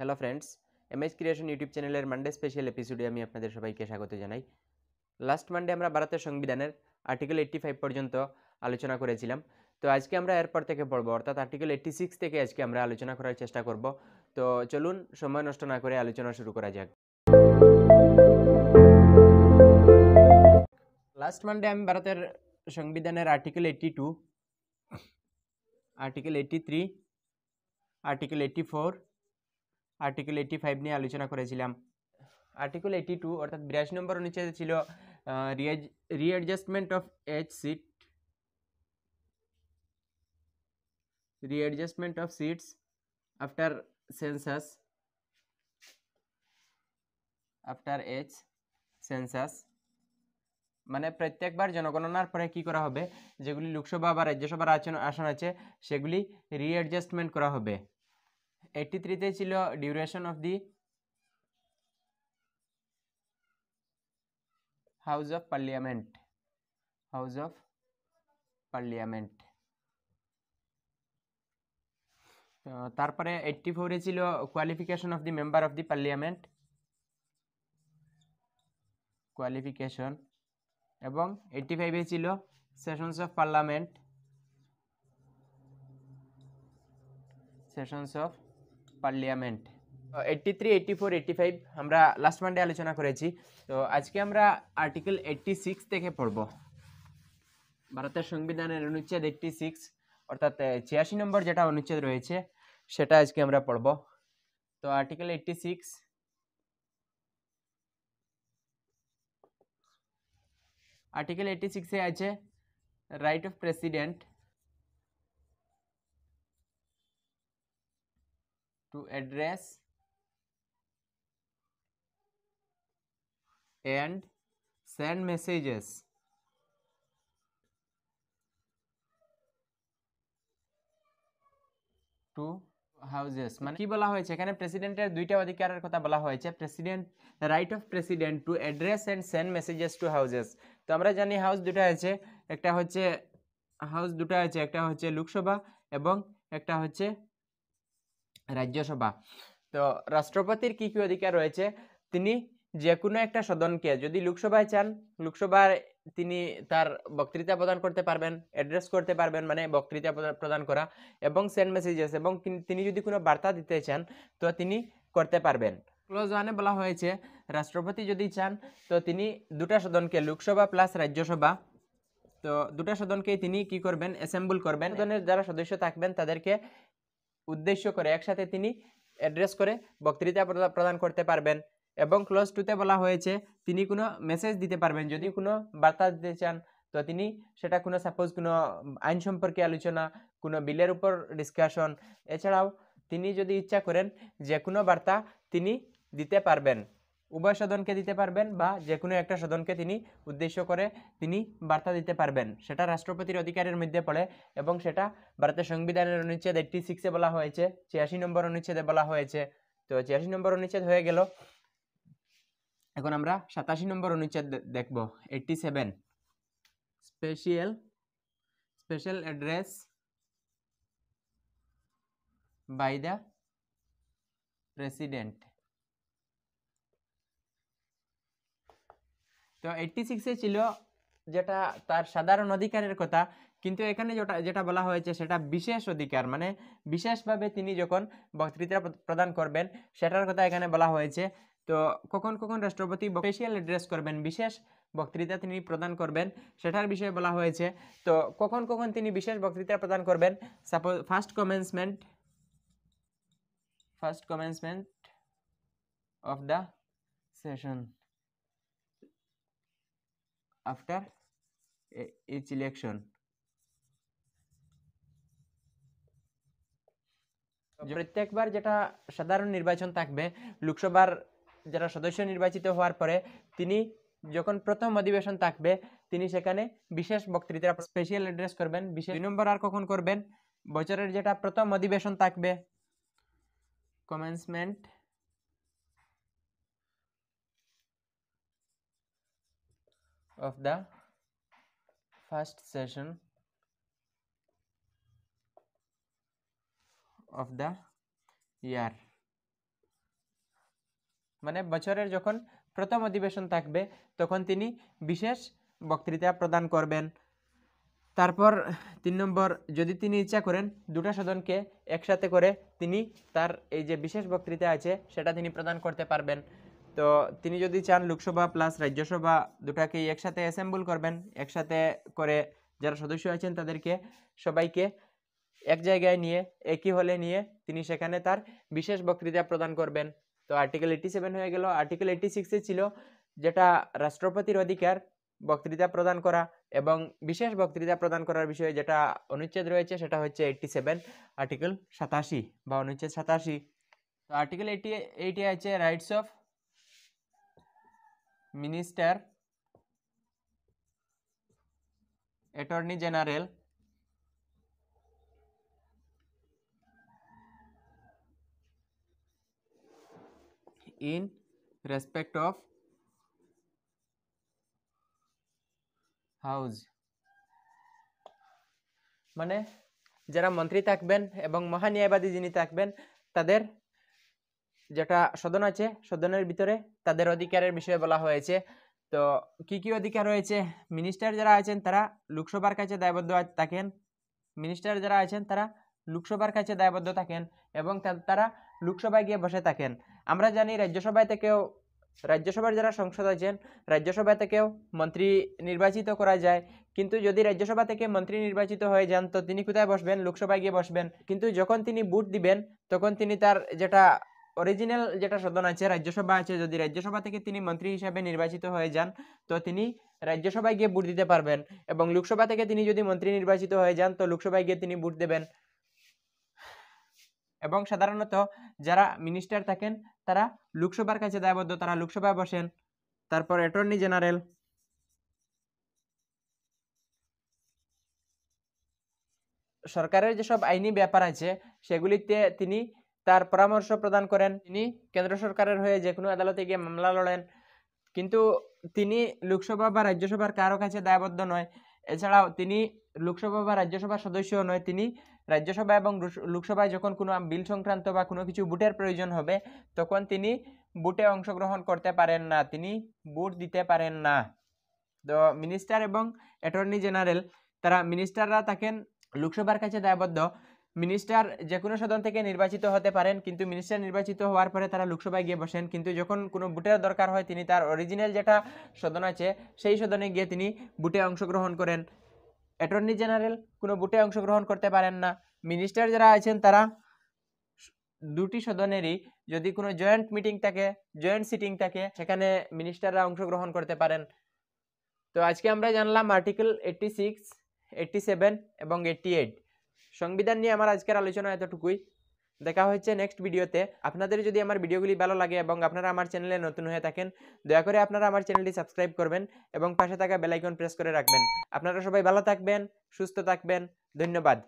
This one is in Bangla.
Hello friends MS creation YouTube চ্যানেলের মানডে স্পেশাল এপিসোডে আমি আপনাদের সবাইকে স্বাগত জানাই লাস্ট মানডে আমরা ভারতের সংবিধানের আর্টিকেল এইট্টি ফাইভ পর্যন্ত আলোচনা করেছিলাম তো আজকে আমরা এরপর থেকে পড়বো অর্থাৎ আর্টিকেল এইট্টি সিক্স থেকে আজকে আমরা আলোচনা করার চেষ্টা করব তো চলুন সময় নষ্ট না করে আলোচনা শুরু করা যাক লাস্ট মানডে আমি ভারতের সংবিধানের article eighty two article eighty three article eighty four article eighty five নিয়ে আলোচনা করেছিলাম আর্টিকেল এইটি টু অর্থাৎ বিরাশি নম্বর অনুচ্ছেদে ছিল readjustment of as seat readjustment of seats after census after each census মানে প্রত্যেকবার জনগণনার পরে কি করা হবে যেগুলি লোকসভা বা রাজ্যসভার আসন আছে সেগুলি রিঅ্যাডজাস্টমেন্ট করা হবে এইটটি থ্রিতে ছিল duration of the house of parliament house of parliament তারপরে এইটটি ফোরে ছিল qualification of the member of the parliament qualification এবং এইটটি ফাইভে ছিল sessions of parliament sessions of parliament eighty three eighty four eighty five আমরা লাস্ট মানডে আলোচনা করেছি তো আজকে আমরা আর্টিকেল এইট্টি সিক্স থেকে পড়ব ভারতের সংবিধানের অনুচ্ছেদ এইটটি সিক্স অর্থাৎ ছিয়াশি নম্বর যেটা অনুচ্ছেদ রয়েছে সেটা আজকে আমরা পড়ব তো article eighty six article eighty সিক্সে আছে right of president to address and send messages to houses মানে কি বলা হয়েছে এখানে প্রেসিডেন্টের দুইটা অধিকারের কথা বলা হয়েছে president right of president to address and send messages to houses তো আমরা জানি হাউস দুটো আছে একটা হচ্ছে হাউস দুটো আছে একটা হচ্ছে লোকসভা এবং একটা হচ্ছে রাজ্যসভা তো রাষ্ট্রপতির কী কী অধিকার রয়েছে তিনি যে কোনো একটা সদনকে যদি লোকসভায় চান লোকসভার তিনি তার বক্তৃতা প্রদান করতে পারবেন অ্যাড্রেস করতে পারবেন মানে বক্তৃতা প্রদান করা এবং সেন্ড মেসেজেস এবং তিনি যদি কোনো বার্তা দিতে চান তো তিনি করতে পারবেন ক্লোজ ওয়ানে বলা হয়েছে রাষ্ট্রপতি যদি চান তো তিনি দুটা সদনকে লোকসভা প্লাস রাজ্যসভা তো দুটা সদনকে তিনি কি করবেন অ্যাসেম্বল করবেন সদনের যারা সদস্য থাকবেন তাদেরকে উদ্দেশ্য করে একসাথে তিনি অ্যাড্রেস করে বক্তৃতা প্রদান করতে পারবেন এবং ক্লোজ টুতে বলা হয়েছে তিনি কোনো মেসেজ দিতে পারবেন যদি কোনো বার্তা দিতে চান তো তিনি সেটা কোনো সাপোজ কোনো আইন সম্পর্কে আলোচনা কোনো বিলের উপর ডিসকাশন এছাড়াও তিনি যদি ইচ্ছা করেন যে কোনো বার্তা তিনি দিতে পারবেন উভয় সদনকে দিতে পারবেন বা যে কোনো একটা সদনকে তিনি উদ্দেশ্য করে তিনি বার্তা দিতে পারবেন সেটা রাষ্ট্রপতির অধিকারের মধ্যে পড়ে এবং সেটা ভারতের সংবিধানের অনুচ্ছেদ এইটটি সিক্সে বলা হয়েছে ছিয়াশি নম্বর অনুচ্ছেদে বলা হয়েছে তো ছিয়াশি নম্বর অনুচ্ছেদ হয়ে গেল এখন আমরা সাতাশি নম্বর অনুচ্ছেদ দেখব eighty seven special special address by the president তো এইট্টি সিক্সে ছিল যেটা তার সাধারণ অধিকারের কথা কিন্তু এখানে যেটা যেটা বলা হয়েছে সেটা বিশেষ অধিকার মানে বিশেষভাবে তিনি যখন বক্তৃতা প্রদান করবেন সেটার কথা এখানে বলা হয়েছে তো কখন কখন রাষ্ট্রপতি স্পেশিয়াল অ্যাড্রেস করবেন বিশেষ বক্তৃতা তিনি প্রদান করবেন সেটার বিষয়ে বলা হয়েছে তো কখন কখন তিনি বিশেষ বক্তৃতা প্রদান করবেন suppose first commencement first commencement of the session after e, each election. প্রত্যেকবার যেটা সাধারণ নির্বাচন থাকবে লোকসভার যারা সদস্য নির্বাচিত হওয়ার পরে তিনি যখন প্রথম অধিবেশন থাকবে তিনি সেখানে বিশেষ বক্তৃতা স্পেশাল অ্যাড্রেস করবেন বিশেষ নম্বর আর কখন করবেন বছরের যেটা প্রথম অধিবেশন থাকবে commencement of the first session of the year মানে বছরের যখন প্রথম অধিবেশন থাকবে তখন তিনি বিশেষ বক্তৃতা প্রদান করবেন তারপর তিন নম্বর যদি তিনি ইচ্ছা করেন দুটা সদনকে একসাথে করে তিনি তার এই যে বিশেষ বক্তৃতা আছে সেটা তিনি প্রদান করতে পারবেন তো তিনি যদি চান লোকসভা প্লাস রাজ্যসভা দুটাকেই একসাথে অ্যাসেম্বল করবেন একসাথে করে যারা সদস্য আছেন তাদেরকে সবাইকে এক জায়গায় নিয়ে একই হলে নিয়ে তিনি সেখানে তার বিশেষ বক্তৃতা প্রদান করবেন তো আর্টিকেল এইটি সেভেন হয়ে গেল আর্টিকেল এইটি সিক্সে ছিল যেটা রাষ্ট্রপতির অধিকার বক্তৃতা প্রদান করা এবং বিশেষ বক্তৃতা প্রদান করার বিষয়ে যেটা অনুচ্ছেদ রয়েছে সেটা হচ্ছে এইটটি সেভেন আর্টিকেল সাতাশি বা অনুচ্ছেদ সাতাশি তো আর্টিকেল এইটি এইটি আছে rights of minister attorney general in respect of house মানে যারা মন্ত্রী থাকবেন এবং মহান্যায়বাদী যিনি থাকবেন তাদের যেটা সদন আছে সদনের ভিতরে তাদের অধিকারের বিষয়ে বলা হয়েছে তো কি কি অধিকার রয়েছে মিনিস্টার যারা আছেন তারা লোকসভার কাছে দায়বদ্ধ থাকেন মিনিস্টার যারা আছেন তারা লোকসভার কাছে দায়বদ্ধ থাকেন এবং তারা লোকসভায় গিয়ে বসে থাকেন আমরা জানি রাজ্যসভায় থেকেও রাজ্যসভার যারা সংসদ আছেন রাজ্যসভা থেকেও মন্ত্রী নির্বাচিত করা যায় কিন্তু যদি রাজ্যসভা থেকে মন্ত্রী নির্বাচিত হয়ে যান তো তিনি কোথায় বসবেন লোকসভায় গিয়ে বসবেন কিন্তু যখন তিনি বুট দিবেন তখন তিনি তার যেটা অরিজিনাল যেটা সদন আছে রাজ্যসভা আছে যদি রাজ্যসভা থেকে তিনি মন্ত্রী হিসাবে নির্বাচিত হয়ে যান তো তিনি রাজ্যসভায় গিয়ে ভোট দিতে পারবেন এবং লোকসভা থেকে তিনি যদি মন্ত্রী নির্বাচিত হয়ে যান তো লোকসভায় গিয়ে তিনি ভোট দেবেন এবং সাধারণত যারা মিনিস্টার থাকেন তারা লোকসভার কাছে দায়বদ্ধ তারা লোকসভায় বসেন তারপর অ্যাটর্নি জেনারেল সরকারের যেসব আইনি ব্যাপার আছে সেগুলিতে তিনি তার পরামর্শ প্রদান করেন তিনি কেন্দ্র সরকারের হয়ে যে কোনো আদালতে গিয়ে মামলা লড়েন কিন্তু তিনি লোকসভা বা রাজ্যসভার কারো কাছে দায়বদ্ধ নয় এছাড়াও তিনি লোকসভা বা রাজ্যসভার সদস্য নয় তিনি রাজ্যসভা এবং লোকসভায় যখন কোনো বিল সংক্রান্ত বা কোনো কিছু বুটের প্রয়োজন হবে তখন তিনি বুটে অংশগ্রহণ করতে পারেন না তিনি বুট দিতে পারেন না তো মিনিস্টার এবং অ্যাটর্নি জেনারেল তারা মিনিস্টাররা থাকেন লোকসভার কাছে দায়বদ্ধ মিনিস্টার যে কোনো সদন থেকে নির্বাচিত হতে পারেন কিন্তু মিনিস্টার নির্বাচিত হওয়ার পরে তারা লোকসভায় গিয়ে বসেন কিন্তু যখন কোনো বুটের দরকার হয় তিনি তার অরিজিনাল যেটা সদন আছে সেই সদনে গিয়ে তিনি বুটে অংশগ্রহণ করেন অ্যাটর্নি জেনারেল কোনো বুটে অংশগ্রহণ করতে পারেন না মিনিস্টার যারা আছেন তারা দুটি সদনেরই যদি কোনো জয়েন্ট মিটিং থাকে জয়েন্ট সিটিং থাকে সেখানে মিনিস্টাররা অংশগ্রহণ করতে পারেন তো আজকে আমরা জানলাম article eighty six eighty seven এবং এইট্টি এইট সংবিধান নিয়ে আমার আজকের আলোচনা এতটুকুই দেখা হচ্ছে নেক্সট ভিডিওতে আপনাদের যদি আমার ভিডিওগুলি ভালো লাগে এবং আপনারা আমার চ্যানেলে নতুন হয়ে থাকেন দয়া করে আপনারা আমার চ্যানেলটি সাবস্ক্রাইব করবেন এবং পাশে থাকা বেলাইকন প্রেস করে রাখবেন আপনারা সবাই ভালো থাকবেন সুস্থ থাকবেন ধন্যবাদ